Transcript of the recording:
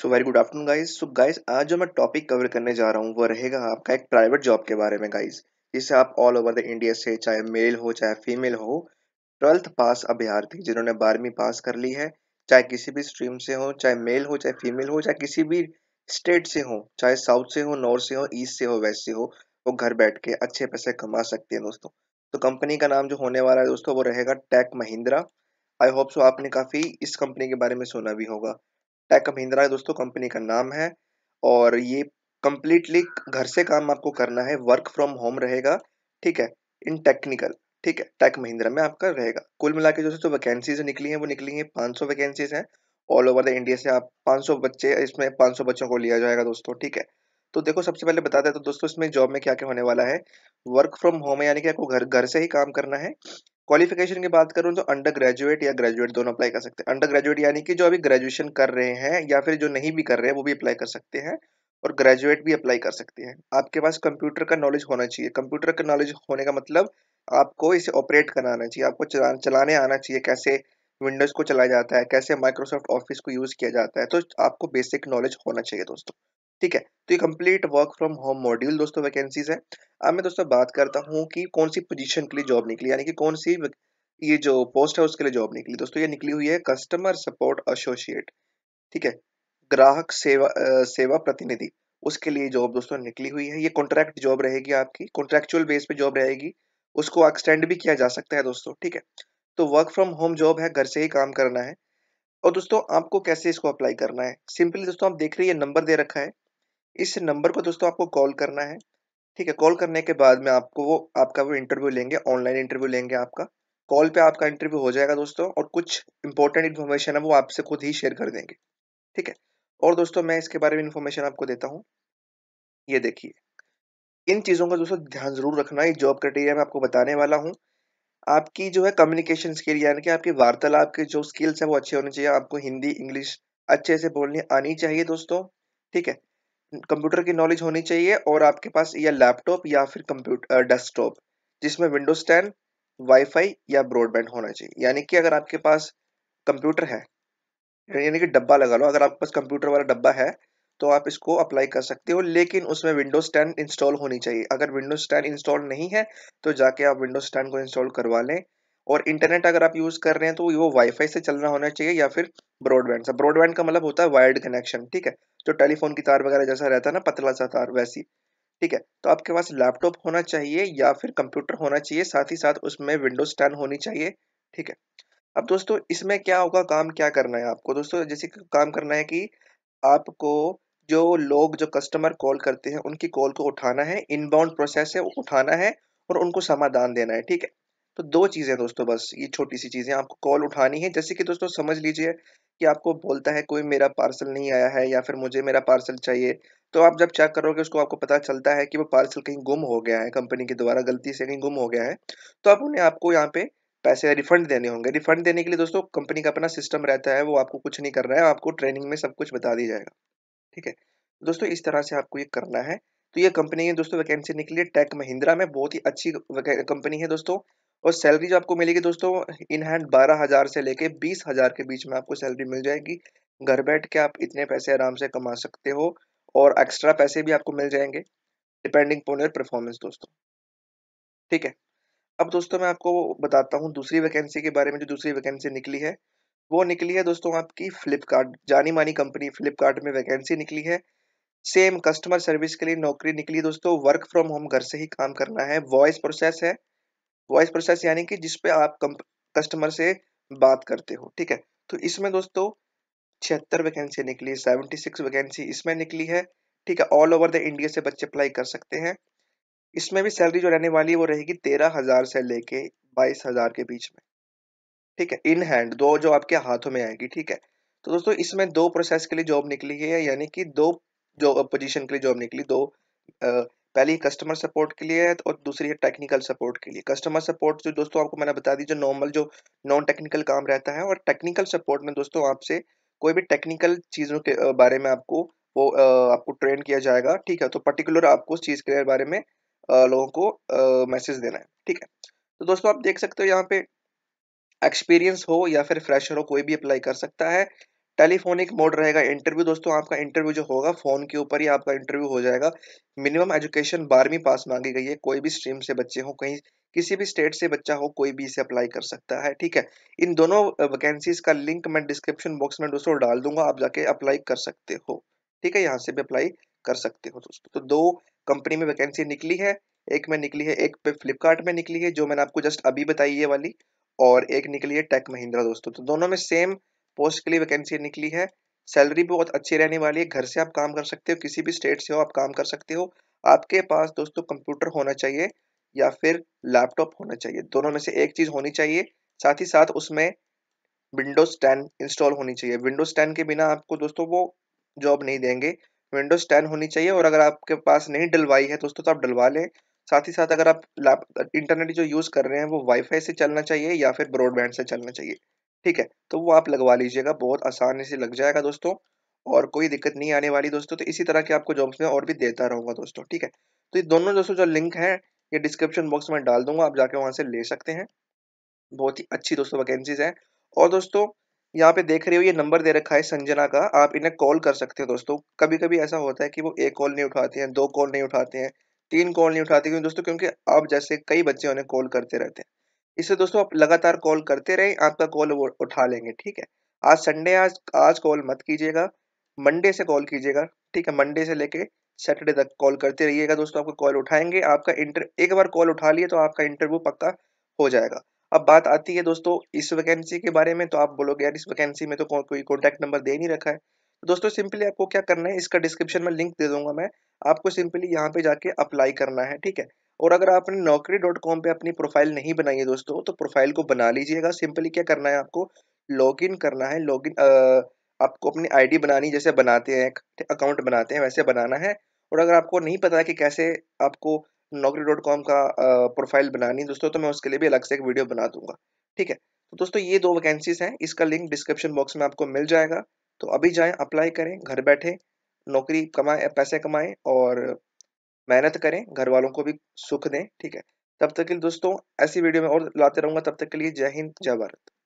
सो very good afternoon guys so guys आज जो मैं टॉपिक कवर करने जा रहा हूँ वो रहेगा आपका एक प्राइवेट जॉब के बारे में गाइस जिसे आप ऑल ओवर द इंडिया से चाहे मेल हो चाहे फीमेल हो ट्वेल्थ पास अभ्यार्थी जिन्होंने बारहवीं पास कर ली है चाहे किसी भी स्ट्रीम से हो चाहे मेल हो चाहे फीमेल हो चाहे किसी भी स्टेट से हो चाहे साउथ से हो नॉर्थ से हो ईस्ट से हो वेस्ट से हो वो घर बैठ के अच्छे पैसे कमा सकते हैं दोस्तों तो कंपनी का नाम जो होने वाला है दोस्तों वो रहेगा Tech Mahindra I hope so आपने काफ़ी इस कंपनी के बारे में सुना भी होगा टेक महिंद्रा दोस्तों कंपनी का नाम है और ये कंप्लीटली घर से काम आपको करना है वर्क फ्रॉम होम रहेगा ठीक है इन टेक्निकल ठीक है टेक महिंद्रा में आपका रहेगा कुल मिला के दोस्तों वैकेंसीज निकली हैं वो निकली हैं 500 वैकेंसीज हैं ऑल ओवर द इंडिया से आप 500 बच्चे इसमें 500 बच्चों को लिया जाएगा दोस्तों ठीक है तो देखो सबसे पहले बता दें तो दोस्तों इसमें जॉब में क्या क्या होने वाला है वर्क फ्रॉम होम यानी कि आपको घर घर से ही काम करना है क्वालिफिकेशन की बात करूँ तो अंडर ग्रेजुएट या ग्रेजुएट दोनों अप्लाई कर सकते हैं अंडर ग्रेजुएट यानी कि जो अभी ग्रेजुएशन कर रहे हैं या फिर जो नहीं भी कर रहे हैं वो भी अप्लाई कर सकते हैं और ग्रेजुएट भी अप्लाई कर सकते हैं आपके पास कंप्यूटर का नॉलेज होना चाहिए कंप्यूटर का नॉलेज होने का मतलब आपको इसे ऑपरेट करना आना चाहिए आपको चला, चलाने आना चाहिए कैसे विंडोज़ को चलाया जाता है कैसे माइक्रोसॉफ्ट ऑफिस को यूज़ किया जाता है तो आपको बेसिक नॉलेज होना चाहिए दोस्तों ठीक है तो ये complete work from home module दोस्तों वैकेंसीज है अब मैं दोस्तों बात करता हूँ कि कौन सी पोजीशन के लिए जॉब निकली यानी कि कौन सी ये जो पोस्ट है उसके लिए जॉब निकली दोस्तों ये निकली हुई है कस्टमर सपोर्ट एसोसिएट ठीक है ग्राहक सेवा आ, सेवा प्रतिनिधि उसके लिए जॉब दोस्तों निकली हुई है ये कॉन्ट्रैक्ट जॉब रहेगी आपकी कॉन्ट्रेक्चुअल बेस पे जॉब रहेगी उसको एक्सटेंड भी किया जा सकता है दोस्तों ठीक है तो वर्क फ्रॉम होम जॉब है घर से ही काम करना है और दोस्तों आपको कैसे इसको अप्लाई करना है सिंपली दोस्तों आप देख रहे हैं ये नंबर दे रखा है इस नंबर को दोस्तों आपको कॉल करना है ठीक है कॉल करने के बाद में आपको वो आपका वो इंटरव्यू लेंगे ऑनलाइन इंटरव्यू लेंगे आपका कॉल पे आपका इंटरव्यू हो जाएगा दोस्तों और कुछ इंपॉर्टेंट इन्फॉर्मेशन है वो आपसे खुद ही शेयर कर देंगे ठीक है और दोस्तों मैं इसके बारे में इन्फॉर्मेशन आपको देता हूँ ये देखिए इन चीज़ों का दोस्तों ध्यान जरूर रखना ये जॉब क्राइटेरिया मैं आपको बताने वाला हूँ आपकी जो है कम्युनिकेशन स्किल यानी कि आपकी वार्तालाप के जो स्किल्स हैं वो अच्छे होने चाहिए आपको हिंदी इंग्लिश अच्छे से बोलनी आनी चाहिए दोस्तों ठीक है कंप्यूटर की नॉलेज होनी चाहिए और आपके पास या लैपटॉप या फिर कंप्यूटर डेस्कटॉप जिसमें विंडोज टेन वाईफाई या ब्रॉडबैंड होना चाहिए यानी कि अगर आपके पास कंप्यूटर है यानी कि डब्बा लगा लो अगर आपके पास कंप्यूटर वाला डब्बा है तो आप इसको अप्लाई कर सकते हो लेकिन उसमें विंडोज टेन इंस्टॉल होनी चाहिए अगर विंडोज टेन इंस्टॉल नहीं है तो जाके आप विंडोज टेन को इंस्टॉल करवा लें और इंटरनेट अगर आप यूज़ कर रहे हैं तो वो वाईफाई से चलना होना चाहिए या फिर ब्रॉडबैंड से ब्रॉडबैंड का मतलब होता है वायर्ड कनेक्शन ठीक है जो टेलीफोन की तार वगैरह जैसा रहता है ना पतला सा तार वैसी ठीक है तो आपके पास लैपटॉप होना चाहिए या फिर कंप्यूटर होना चाहिए साथ ही साथ उसमें विंडोज टेन होनी चाहिए ठीक है अब दोस्तों इसमें क्या होगा काम क्या करना है आपको दोस्तों जैसे काम करना है कि आपको जो लोग जो कस्टमर कॉल करते हैं उनकी कॉल को उठाना है इनबाउंड प्रोसेस है वो उठाना है और उनको समाधान देना है ठीक है तो दो चीज़ें दोस्तों बस ये छोटी सी चीज़ें आपको कॉल उठानी है जैसे कि दोस्तों समझ लीजिए कि आपको बोलता है कोई मेरा पार्सल नहीं आया है या फिर मुझे मेरा पार्सल चाहिए तो आप जब चेक करोगे उसको आपको पता चलता है कि वो पार्सल कहीं गुम हो गया है कंपनी के द्वारा गलती से कहीं गुम हो गया है तो आप उन्हें आपको यहाँ पे पैसे रिफंड देने होंगे रिफंड देने के लिए दोस्तों कंपनी का अपना सिस्टम रहता है वो आपको कुछ नहीं कर रहा है आपको ट्रेनिंग में सब कुछ बता दिया जाएगा ठीक है दोस्तों इस तरह से आपको ये करना है तो ये कंपनी है दोस्तों वैकेंसी निकली है टेक महिंद्रा में बहुत ही अच्छी कंपनी है दोस्तों और सैलरी जो आपको मिलेगी दोस्तों इन हैंड बारह हज़ार से लेके बीस हज़ार के बीच में आपको सैलरी मिल जाएगी घर बैठ के आप इतने पैसे आराम से कमा सकते हो और एक्स्ट्रा पैसे भी आपको मिल जाएंगे डिपेंडिंग अपॉन योर परफॉर्मेंस दोस्तों ठीक है अब दोस्तों मैं आपको बताता हूँ दूसरी वैकेंसी के बारे में जो दूसरी वैकेंसी निकली है वो निकली है दोस्तों आपकी फ्लिपकार्ट जानी मानी कंपनी फ्लिपकार्ट में वैकेंसी निकली है सेम कस्टमर सर्विस के लिए नौकरी निकली दोस्तों वर्क फ्रॉम होम घर से ही काम करना है वॉइस प्रोसेस है वॉइस प्रोसेस यानी कि जिसपे आप कस्टमर से बात करते हो ठीक है तो इसमें दोस्तों छिहत्तर वैकेंसी निकली सेवेंटी सिक्स वैकेंसी इसमें निकली है ठीक है ऑल ओवर द इंडिया से बच्चे अप्लाई कर सकते हैं इसमें भी सैलरी जो रहने वाली है वो रहेगी तेरह हजार से लेके बाईस हजार के बीच में ठीक है इन हैंड दो जो आपके हाथों में आएगी ठीक है तो दोस्तों इसमें दो प्रोसेस के लिए जॉब निकली है यानी कि दो जो पोजिशन के लिए जॉब निकली दो पहली कस्टमर सपोर्ट के लिए है और दूसरी है टेक्निकल सपोर्ट के लिए कस्टमर सपोर्ट जो दोस्तों आपको मैंने बता दी जो नॉर्मल जो नॉन टेक्निकल काम रहता है और टेक्निकल सपोर्ट में दोस्तों आपसे कोई भी टेक्निकल चीज़ों के बारे में आपको वो आपको ट्रेन किया जाएगा ठीक है तो पर्टिकुलर आपको उस चीज़ के बारे में लोगों को मैसेज देना है ठीक है तो दोस्तों आप देख सकते हो यहाँ पे एक्सपीरियंस हो या फिर फ्रेशर हो कोई भी अप्लाई कर सकता है टेलीफोनिक मोड रहेगा इंटरव्यू दोस्तों आपका इंटरव्यू जो होगा फ़ोन के ऊपर ही आपका इंटरव्यू हो जाएगा मिनिमम एजुकेशन बारहवीं पास मांगी गई है कोई भी स्ट्रीम से बच्चे हो कहीं किसी भी स्टेट से बच्चा हो कोई भी इसे अप्लाई कर सकता है ठीक है इन दोनों वैकेंसीज का लिंक मैं डिस्क्रिप्शन बॉक्स में दोस्तों डाल दूंगा आप जाके अप्लाई कर सकते हो ठीक है यहाँ से भी अप्लाई कर सकते हो दोस्तों तो दो कंपनी में वैकेंसी निकली है एक में निकली है एक पे फ्लिपकार्ट में निकली है जो मैंने आपको जस्ट अभी बताई ये वाली और एक निकली है टेक महिंद्रा दोस्तों तो दोनों में सेम पोस्ट के लिए वैकेंसी निकली है सैलरी भी बहुत अच्छी रहने वाली है घर से आप काम कर सकते हो किसी भी स्टेट से हो आप काम कर सकते हो आपके पास दोस्तों कंप्यूटर होना चाहिए या फिर लैपटॉप होना चाहिए दोनों में से एक चीज़ होनी चाहिए साथ ही साथ उसमें विंडोज टेन इंस्टॉल होनी चाहिए विंडोज टेन के बिना आपको दोस्तों वो जॉब नहीं देंगे विंडोज टेन होनी चाहिए और अगर आपके पास नहीं डलवाई है दोस्तों तो आप डलवा लें साथ ही साथ अगर आप लैप इंटरनेट जो यूज़ कर रहे हैं वो वाईफाई से चलना चाहिए या फिर ब्रॉडबैंड से चलना चाहिए ठीक है तो वो आप लगवा लीजिएगा बहुत आसानी से लग जाएगा दोस्तों और कोई दिक्कत नहीं आने वाली दोस्तों तो इसी तरह के आपको जॉब्स में और भी देता रहूंगा दोस्तों ठीक है तो ये दोनों दोस्तों जो लिंक है ये डिस्क्रिप्शन बॉक्स में डाल दूंगा आप जाके वहाँ से ले सकते हैं बहुत ही अच्छी दोस्तों वैकेंसीज है और दोस्तों यहाँ पे देख रहे हो ये नंबर दे रखा है संजना का आप इन्हें कॉल कर सकते हो दोस्तों कभी कभी ऐसा होता है कि वो एक कॉल नहीं उठाते हैं दो कॉल नहीं उठाते हैं तीन कॉल नहीं उठाते क्योंकि दोस्तों क्योंकि आप जैसे कई बच्चे उन्हें कॉल करते रहते हैं इससे दोस्तों आप लगातार कॉल करते रहें आपका कॉल उठा लेंगे ठीक है आज संडे आज आज कॉल मत कीजिएगा मंडे से कॉल कीजिएगा ठीक है मंडे से लेके सैटरडे तक कॉल करते रहिएगा दोस्तों आपको कॉल उठाएंगे आपका इंटर एक बार कॉल उठा लिए तो आपका इंटरव्यू पक्का हो जाएगा अब बात आती है दोस्तों इस वैकेंसी के बारे में तो आप बोलोगे यार इस वैकेंसी में तो को, कोई कॉन्टैक्ट नंबर दे नहीं रखा है तो दोस्तों सिंपली आपको क्या करना है इसका डिस्क्रिप्शन में लिंक दे दूंगा मैं आपको सिंपली यहाँ पे जाके अप्लाई करना है ठीक है और अगर आपने नौकरी डॉट कॉम पर अपनी प्रोफाइल नहीं बनाई है दोस्तों तो प्रोफाइल को बना लीजिएगा सिंपली क्या करना है आपको लॉगिन करना है लॉगिन आपको अपनी आईडी बनानी जैसे बनाते हैं अकाउंट बनाते हैं वैसे बनाना है और अगर आपको नहीं पता कि कैसे आपको नौकरी डॉट कॉम का प्रोफाइल बनानी दोस्तों तो मैं उसके लिए भी अलग से एक वीडियो बना दूंगा ठीक है तो दोस्तों ये दो वैकेंसीज हैं इसका लिंक डिस्क्रिप्शन बॉक्स में आपको मिल जाएगा तो अभी जाएं अप्लाई करें घर बैठे नौकरी कमाएं पैसे कमाएं और मेहनत करें घर वालों को भी सुख दें ठीक है तब तक के लिए दोस्तों ऐसी वीडियो में और लाते रहूंगा तब तक के लिए जय हिंद जय भारत